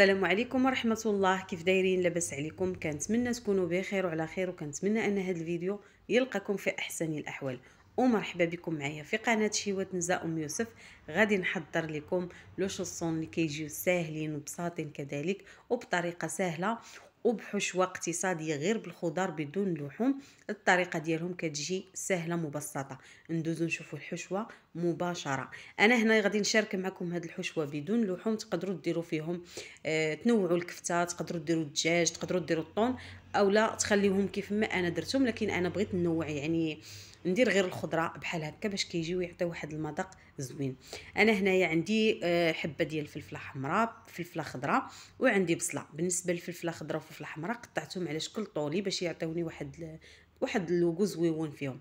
السلام عليكم ورحمة الله كيف دايرين لاباس عليكم كنتمنى تكونوا بخير وعلى خير وكنتمنى ان هذا الفيديو يلقاكم في احسن الاحوال ومرحبا بكم معايا في قناة شيوات نزاء ام يوسف غادي نحضر لكم لو شوسون اللي كيجيو ساهلين وبساطين كذلك وبطريقة سهلة وبحشوة اقتصادية غير بالخضار بدون لحوم الطريقة ديالهم كتجي سهلة مبسطة ندوزو نشوفو الحشوة مباشره انا هنا غادي نشارك معكم هاد الحشوه بدون لحوم تقدروا ديروا فيهم اه تنوعوا الكفته تقدروا ديروا الدجاج تقدروا ديروا الطون اولا تخليهم كيف ما انا درتهم لكن انا بغيت نوع يعني ندير غير الخضره بحال هكا باش كيجيو يعطيو واحد المذاق زوين انا هنايا عندي آه، حبه ديال الفلفله حمراء فلفله خضراء وعندي بصله بالنسبه للفلفله خضراء والفلفله حمراء قطعتهم على شكل طولي باش يعطيوني واحد واحد اللوغو زويون فيهم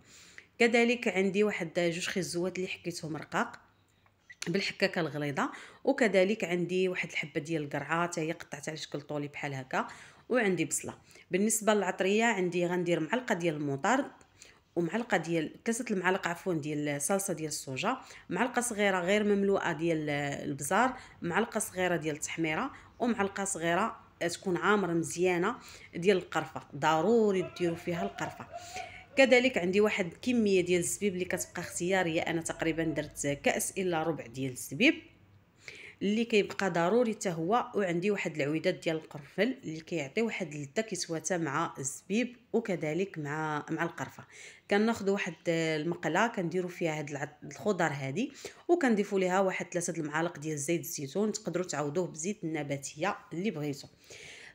كذلك عندي واحد جوج خزوات اللي حكيتهم رقاق بالحكاكه الغليظه وكذلك عندي واحد الحبه ديال القرعه حتى هي قطعتها على شكل طولي بحال هكا وعندي بصله بالنسبه للعطريه عندي غندير معلقه ديال المطرد ومعلقه ديال ثلاثه المعالق عفوا ديال الصلصه ديال الصوجا معلقه صغيره غير مملوءه ديال البزار معلقه صغيره ديال التحميره ومعلقه صغيره تكون عامره مزيانه ديال القرفه ضروري ديروا فيها القرفه كذلك عندي واحد الكميه ديال الزبيب اللي كتبقى اختياريه انا تقريبا درت كاس الا ربع ديال الزبيب اللي كيبقى ضروري حتى هو وعندي واحد العويدات ديال القرفل اللي كيعطي واحد اللذه كيتواتى مع الزبيب وكذلك مع مع القرفه كناخذ واحد المقله كنديروا فيها هاد الخضر هادي وكنضيفوا ليها واحد ثلاثه المعالق ديال زيت الزيتون تقدروا تعوضوه بزيت النباتيه اللي بغيتو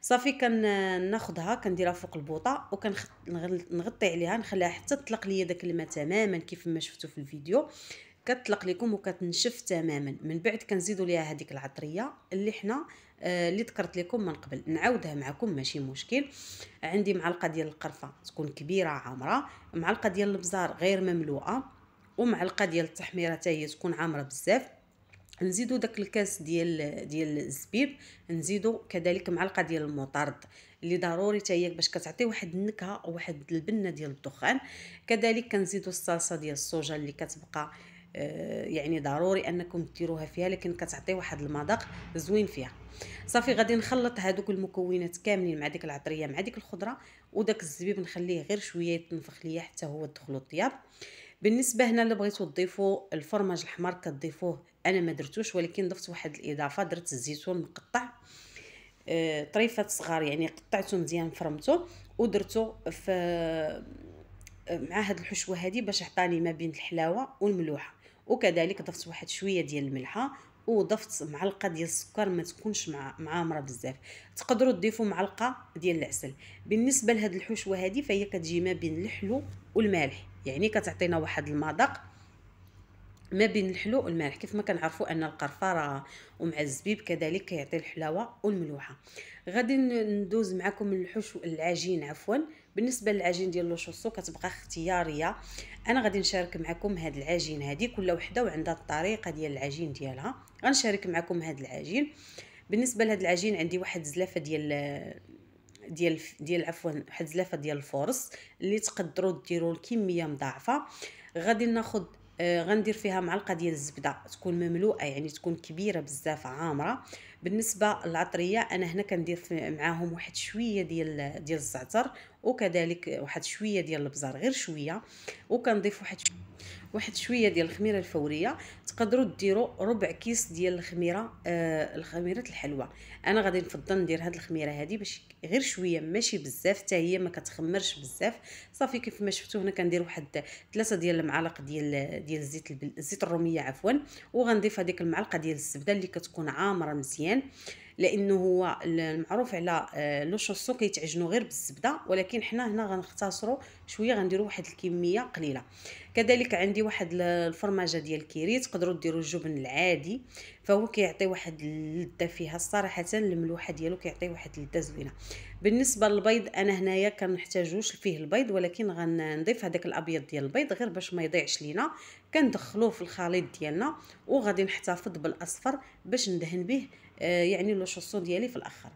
صافي كناخذها كنديرها فوق البوطه وكنغطي عليها نخليها حتى تطلق ليا داك الماء تماما كيف ما شفتوا في الفيديو كتطلق لكم وكتنشف تماما من بعد كنزيدوا ليها هذيك العطريه اللي حنا آه اللي ذكرت لكم من قبل نعاودها معكم ماشي مشكل عندي معلقه ديال القرفه تكون كبيره عامره معلقه ديال البزار غير مملوءه ومعلقه ديال التحميره تاهي تكون عامره بزاف نزيدو داك الكاس ديال ديال الزبيب نزيدو كذلك معلقه ديال المطرد اللي ضروري حتى باش كتعطي واحد النكهه وواحد البنه ديال الدخان كذلك كنزيدو الصلصه ديال الصوجا اللي كتبقى آه، يعني ضروري انكم ديروها فيها لكن كتعطي واحد المذاق زوين فيها صافي غادي نخلط هذوك المكونات كاملين مع ديك العطريه مع ديك الخضره وداك الزبيب نخليه غير شويه يتنفخ ليا حتى هو دخلو الطياب بالنسبه هنا اللي بغيتو تضيفوا الفرماج الحمر كتضيفوه انا ما درتوش ولكن ضفت واحد الاضافه درت الزيتون مقطع آه طريفات صغار يعني قطعته مزيان فرمته ودرته في مع هاد الحشوه هذه باش عطاني ما بين الحلاوه والملوحه وكذلك ضفت واحد شويه ديال الملحه وضفت معلقه ديال السكر ما تكونش مع معامره بزاف تقدروا تضيفوا معلقه ديال العسل بالنسبه لهاد الحشوه هذه فهي كتجي ما بين الحلو والمالح يعني كتعطينا واحد المذاق ما بين الحلو والمالح كيف ما كنعرفوا ان القرفه راه ومع الزبيب كذلك كيعطي الحلاوه والملوحه غادي ندوز معكم الحشو العجين عفوا بالنسبه للعجين ديال لو شوسو كتبقى اختياريه انا غادي نشارك معكم هاد العجين هادي كل وحده وعندها الطريقه ديال العجين ديالها غنشارك معكم هاد العجين بالنسبه لهاد العجين عندي واحد زلافه ديال ديال ديال عفوا واحد زلافه ديال الفورص اللي تقدروا ديروا الكميه مضاعفه غادي ناخذ آه، غندير فيها معلقه ديال الزبده تكون مملوءه يعني تكون كبيره بزاف عامره بالنسبه للعطريه انا هنا كندير معاهم واحد شويه ديال ديال الزعتر وكذلك واحد شويه ديال البزار غير شويه وكنضيف واحد شوية واحد شويه ديال الخميره الفوريه تقدروا ديروا ربع كيس ديال الخميره آه الخميره الحلوه انا غادي نفضل ندير هاد الخميره هادي باش غير شويه ماشي بزاف حتى هي ما كتخمرش بزاف صافي كيف ما شفتوا هنا كندير واحد ثلاثه ديال المعالق ديال ديال الزيت الزيت الروميه عفوا وغنضيف هذيك المعلقه ديال الزبده اللي كتكون عامره مزيان آه لانه هو المعروف على آه، لو شوسو كيتعجنوا غير بالزبده ولكن حنا هنا غنختصروا شويه غنديروا واحد الكميه قليله كذلك عندي واحد الفرماجه ديال الكيري تقدروا ديروا الجبن العادي فهو كيعطي واحد اللذه فيها صراحه الملوحه ديالو كيعطي واحد اللذه زوينه بالنسبه للبيض انا هنايا كنحتاجوش فيه البيض ولكن غنضيف هذاك الابيض ديال البيض غير باش ما يضيعش لينا كندخلوه في الخليط ديالنا وغادي نحتفظ بالاصفر باش ندهن به آه، يعني لو شوسون ديالي في الاخر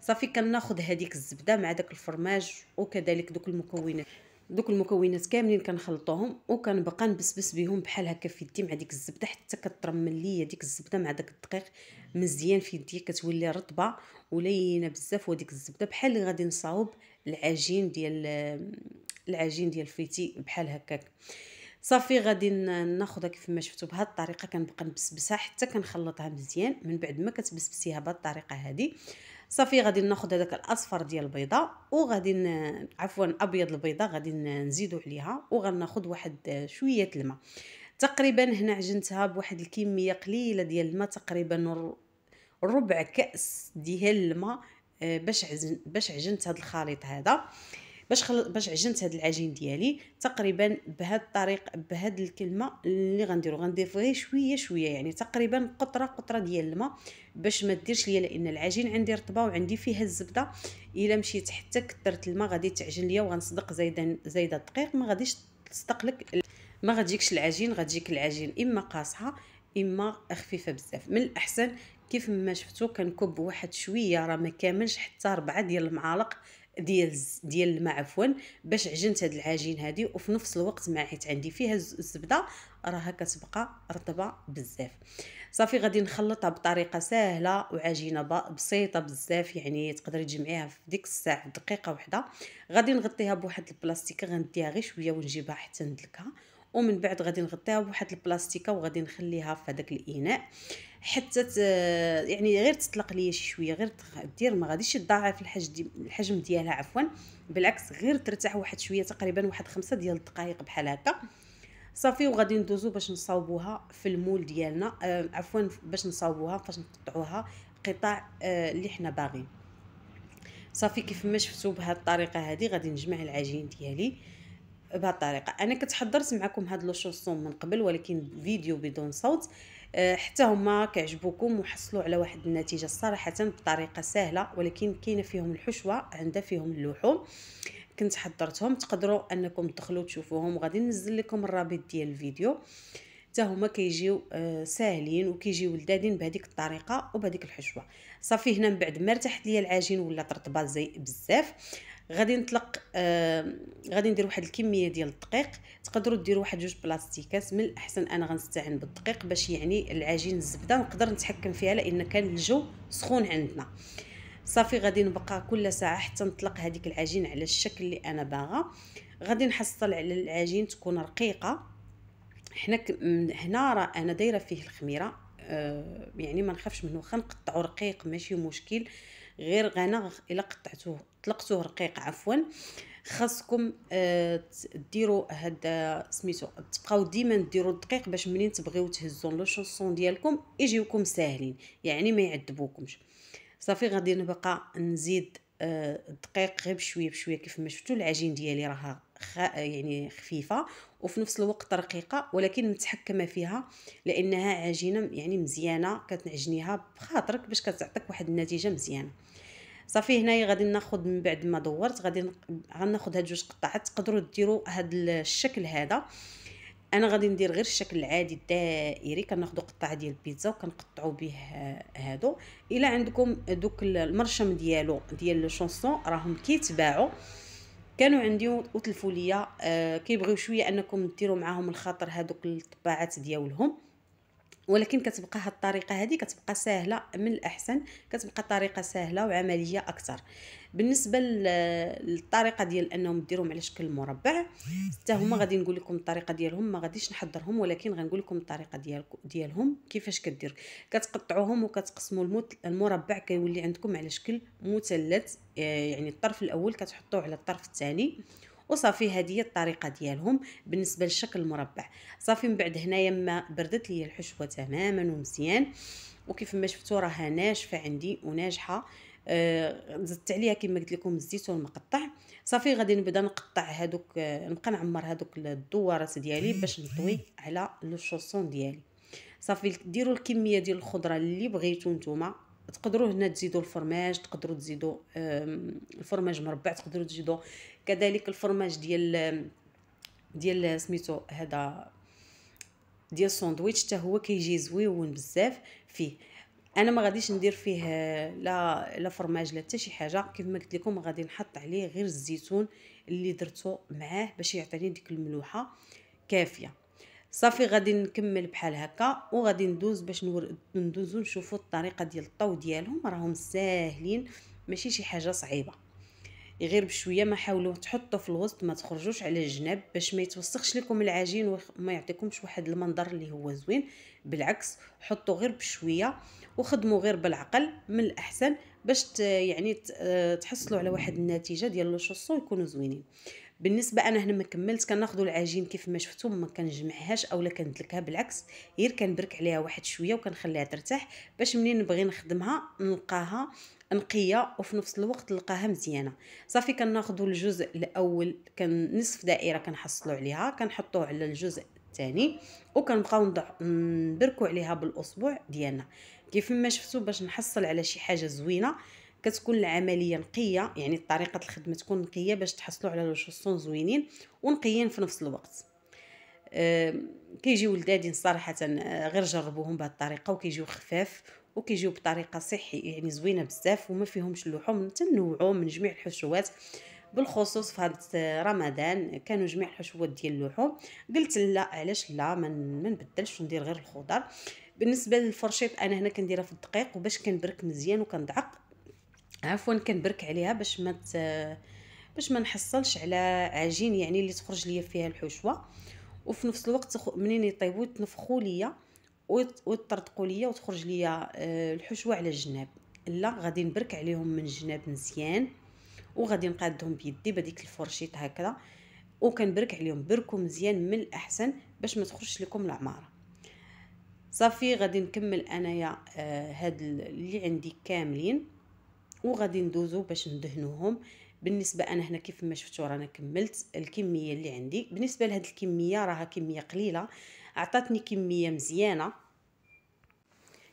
صافي كناخذ هذيك الزبده مع داك الفرماج وكذلك دوك المكونات دوك المكونات كاملين كنخلطوهم وكنبقى نبسبس بهم بحال هكا في يدي مع ديك الزبده حتى كترمل ليا ديك الزبده مع داك الدقيق مزيان في يدي كتولي رطبه ولينه بزاف وديك الزبده بحال اللي غادي نصاوب العجين ديال آه، العجين ديال الفيتي بحال هكاك صافي غادي ناخذها كيف ما شفتوا بهذه الطريقه كنبقى نبسبسها حتى كنخلطها مزيان من بعد ما كتبسبسيها بهذه الطريقه هذه صافي غادي ناخذ هذاك الاصفر ديال البيضه وغادي عفوا ابيض البيضه غادي نزيدو عليها وغناخذ واحد شويه الماء تقريبا هنا عجنتها بواحد الكميه قليله ديال الماء تقريبا ربع كاس ديال الماء آه، باش باش عجنت هذا الخليط هذا باش خل... باش عجنت هاد العجين ديالي تقريبا بهاد الطريق بهاد الكلمه اللي غنديرو غندير فيه شويه شويه يعني تقريبا قطره قطره ديال الماء باش ما ديرش ليا لان العجين عندي رطبه وعندي فيه الزبده الا مشيت حتى كثرت الماء غادي تعجن ليا وغنصدق زايده زايده الدقيق ما غاديش تصدق لك ما غتجيكش العجين غتجيك العجين اما قاصحه اما خفيفه بزاف من الاحسن كيف ما شفتو كنكب واحد شويه راه ما كاملش حتى 4 ديال المعالق ديال ديال الماء عفوا باش عجنت هاد العجين هادي وفي نفس الوقت مع حيت عندي فيها الزبده راها كتبقى رطبه بزاف صافي غادي نخلطها بطريقه سهله وعجينه بسيطه بزاف يعني تقدري تجمعيها في ديك الساعه دقيقه واحده غادي نغطيها بواحد البلاستيكه غنديها غير شويه ونجيبها حتى ندلكها ومن بعد غادي نغطيها بواحد البلاستيكه وغادي نخليها في هذاك الاناء حتى يعني غير تطلق ليا شي شويه غير دير ما غاديش تضاعف الحجم الحجم ديالها عفوا بالعكس غير ترتاح واحد شويه تقريبا واحد خمسة ديال الدقائق بحال هكا صافي وغادي ندوزو باش نصاوبوها في المول ديالنا آه، عفوا باش نصاوبوها فاش نقطعوها قطع آه، اللي حنا باغين صافي كيف ما شفتوا بهذه الطريقه هذه غادي نجمع العجين ديالي بهذه الطريقه انا كنت حضرت معكم هاد لو من قبل ولكن فيديو بدون صوت آه، حتى هما كعجبوكم وحصلوا على واحد النتيجه صراحه بطريقه سهله ولكن كاينه فيهم الحشوه عندها فيهم اللحوم كنت حضرتهم تقدروا انكم تدخلوا تشوفوهم غادي ننزل لكم الرابط ديال الفيديو حتى هما كيجيو آه، ساهلين وكيجيو لذادين بهذيك الطريقه وبهذيك الحشوه صافي هنا من بعد ما ارتحت ليا العجين ولا ترطبه زي بزاف غادي نطلق آه غادي ندير واحد الكميه ديال الدقيق تقدروا ديروا واحد جوج بلاستيكات من الاحسن انا غنستعين بالدقيق باش يعني العجين الزبده نقدر نتحكم فيها لان كان الجو سخون عندنا صافي غادي نبقى كل ساعه حتى نطلق هذيك العجين على الشكل اللي انا باغا غادي نحصل على العجين تكون رقيقه حنا هنا راه انا دايره فيه الخميره آه يعني ما نخافش منه واخا نقطعو رقيق ماشي مشكل غير غنى الا قطعتوه طلقتوه رقيق عفوا خاصكم آه ديروا هذا سميتو تبقاو ديما ديروا الدقيق باش منين تبغيو تهزوا لو شونسون ديالكم يجيوكم ساهلين يعني ما يعذبوكمش صافي غادي نبقى نزيد الدقيق غير بشويه بشويه كيف ما شفتوا العجين ديالي راها خ... يعني خفيفه وفي نفس الوقت رقيقه ولكن متحكمه فيها لانها عجينه يعني مزيانه كتعجنيها بخاطرك باش كتعطيك واحد النتيجه مزيانه صافي هنايا غادي ناخذ من بعد ما دورت غادي غناخذ هاد جوج قطعات تقدروا ديروا هاد الشكل هذا انا غادي ندير غير الشكل العادي الدائري كناخذ قطعه ديال البيتزا وكنقطعوا به هادو الا عندكم دوك المرشم ديالو ديال الشونسون راهم كيتباعوا كانوا عندي وتلفوا ليا آه كيبغيو شويه انكم ديروا معاهم الخاطر هادوك الطباعات ديالهم ولكن كتبقى هاد الطريقه هذه كتبقى سهله من الاحسن كتبقى طريقه سهله وعمليه اكثر بالنسبه للطريقه ديال انهم ديروهم على شكل مربع حتى هما غادي نقول لكم الطريقه ديالهم ما غاديش نحضرهم ولكن غنقول لكم الطريقه ديال ديالهم كيفاش كدير كتقطعوهم وكتقسموا المربع كيولي عندكم على شكل مثلث آه، يعني الطرف الاول كتحطوه على الطرف الثاني وصافي هذه الطريقه ديالهم بالنسبه للشكل المربع صافي من بعد هنايا ما بردت لي الحشوه تماما ومزيان وكيف ما شفتوا راها ناشفه عندي وناجحه آه زدت عليها كما قلت لكم الزيتون مقطع صافي غادي نبدا نقطع هذوك آه، نبقى نعمر هذوك الدوارات ديالي باش نطوي على لو ديالي صافي ديروا الكميه ديال الخضره اللي بغيتو نتوما تقدروا هنا تزيدوا الفرماج تقدروا تزيدوا الفرماج مربع تقدروا تزيدوا كذلك الفرماج ديال ديال سميتو هذا ديال الساندويتش حتى هو كيجي زويون بزاف فيه انا ما غاديش ندير فيه لا لا فرماج لا حتى شي حاجه كيف ما قلت لكم غادي نحط عليه غير الزيتون اللي درتو معاه باش يعطيني ديك الملوحه كافيه صافي غادي نكمل بحال هكا وغادي ندوز باش نور... ندوزو نشوفو الطريقه ديال الطو ديالهم راهم ساهلين ماشي شي حاجه صعيبه غير بشويه ما حاولوا تحطوا في الوسط ما تخرجوش على الجناب باش ما يتوسخش لكم العجين وما يعطيكمش واحد المنظر اللي هو زوين بالعكس حطوا غير بشويه وخدموا غير بالعقل من الاحسن باش يعني تحصلوا على واحد النتيجه ديال لو يكونوا زوينين بالنسبه انا هنا ما كملت كناخذوا العجين كيف ما شفتوا ما كنجمعهاش اولا كندلكها بالعكس غير كنبرك عليها واحد شويه وكنخليها ترتاح باش منين نبغي نخدمها نلقاها نقيه وفي نفس الوقت نلقاها مزيانه صافي كناخذوا الجزء الاول كان نصف دائره كنحصلوا عليها كنحطوه على الجزء الثاني وكنبقاو نبركو عليها بالاصبع ديالنا كيف ما شفتوا باش نحصل على شي حاجه زوينه كتكون العمليه نقيه يعني طريقه الخدمه تكون نقيه باش تحصلوا على لو شوسون زوينين ونقيين في نفس الوقت كيجيو لذادين صراحه آه، غير جربوهم بهذه الطريقه وكيجيو خفاف وكيجيو بطريقه صحي يعني زوينه بزاف وما فيهمش اللحوم تنوعوا من جميع الحشوات بالخصوص في هذا آه، رمضان كانوا جميع الحشوات ديال اللحوم قلت لا علاش لا ما نبدلش وندير غير الخضر بالنسبه للفرشيط انا هنا كنديرها في الدقيق وباش كنبرك مزيان وكندعق عفوا كنبرك عليها باش ما باش ما نحصلش على عجين يعني اللي تخرج ليا فيها الحشوه وفي نفس الوقت منين يطيبوا تنفخوا ليا ويطرطقوا ليا وتخرج ليا آه، الحشوه على الجناب لا غادي نبرك عليهم من الجناب مزيان وغادي نقادهم بيدي بديك الفرشيط هكذا وكنبرك عليهم بركو مزيان من الاحسن باش ما تخرجش لكم العماره صافي غادي نكمل انايا آه، هاد اللي عندي كاملين وغادي ندوزو باش ندهنوهم بالنسبه انا هنا كيف ما شفتوا رانا كملت الكميه اللي عندي بالنسبه لهاد الكميه راها كميه قليله عطاتني كميه مزيانه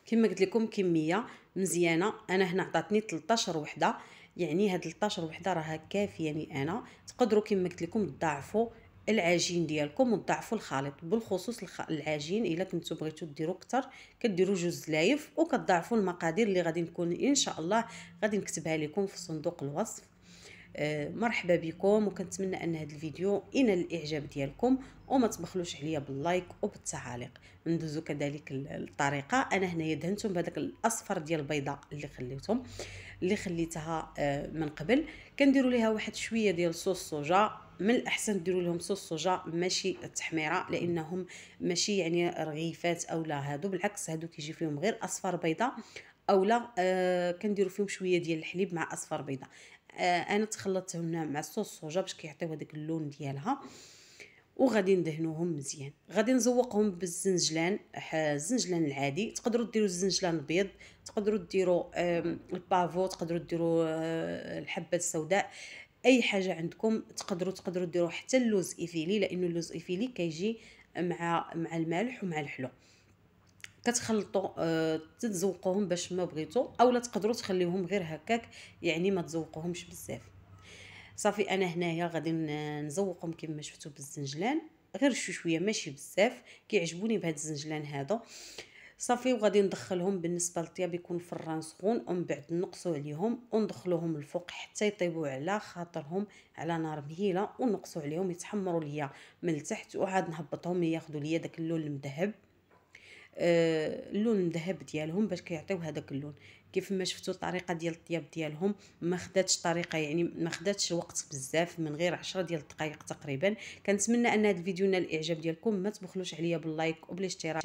كما قلت لكم كميه مزيانه انا هنا عطاتني 13 وحده يعني هاد 13 وحده راها كافياني لي انا تقدروا كما قلت لكم تضاعفوا العجين ديالكم وتضاعفوا الخليط بالخصوص العجين الا كنتو بغيتو ديروا كتر كديروا جوج زلايف وكتضاعفوا المقادير اللي غادي نكون ان شاء الله غادي نكتبها لكم في صندوق الوصف آه، مرحبا بكم وكنتمنى ان هذا الفيديو ينال الاعجاب ديالكم وما تبخلوش عليا باللايك وبالتعاليق ندوزو كذلك الطريقه انا هنايا دهنتهم بهذاك الاصفر ديال البيضه اللي خليتهم اللي خليتها آه، من قبل كنديروا ليها واحد شويه ديال صوص صوجا من الاحسن ديروا لهم صوص صوجا ماشي التحميره لانهم ماشي يعني رغيفات او لا هادو بالعكس هادو كيجي فيهم غير اصفر بيضاء او لا آه كنديروا فيهم شويه ديال الحليب مع اصفر بيضاء آه انا تخلطتهم مع صوص صوجا باش كيعطيو هذاك اللون ديالها وغادي ندهنوهم مزيان غادي نزوقهم بالزنجلان الزنجلان العادي تقدروا ديروا الزنجلان البيض تقدروا ديروا البافو تقدروا ديروا آه، الحبه السوداء اي حاجه عندكم تقدروا تقدروا ديروا حتى اللوز ايفيلي لانه اللوز ايفيلي كيجي مع مع المالح ومع الحلو كتخلطوا آه تتزوقوهم باش ما بغيتو اولا تقدروا تخليوهم غير هكاك يعني ما تزوقوهمش بزاف صافي انا هنايا غادي نزوقهم كما شفتوا بالزنجلان غير شو شويه ماشي بزاف كيعجبوني بهاد الزنجلان أه صافي وغادي ندخلهم بالنسبه للطياب يكون فران سخون ومن بعد نقصوا عليهم وندخلوهم الفوق حتى يطيبوا على خاطرهم على نار مهيله ونقصوا عليهم يتحمروا ليا من التحت وعاد نهبطهم ياخذوا ليا داك اللون المذهب آه اللون المذهب ديالهم باش كيعطيو هذاك اللون كيف ما شفتوا الطريقه ديال الطياب ديالهم ما خداتش طريقه يعني ما خداتش الوقت بزاف من غير 10 ديال الدقائق تقريبا كنتمنى ان هذا الفيديو نال الاعجاب ديالكم ما تبخلوش عليا باللايك وبالاشتراك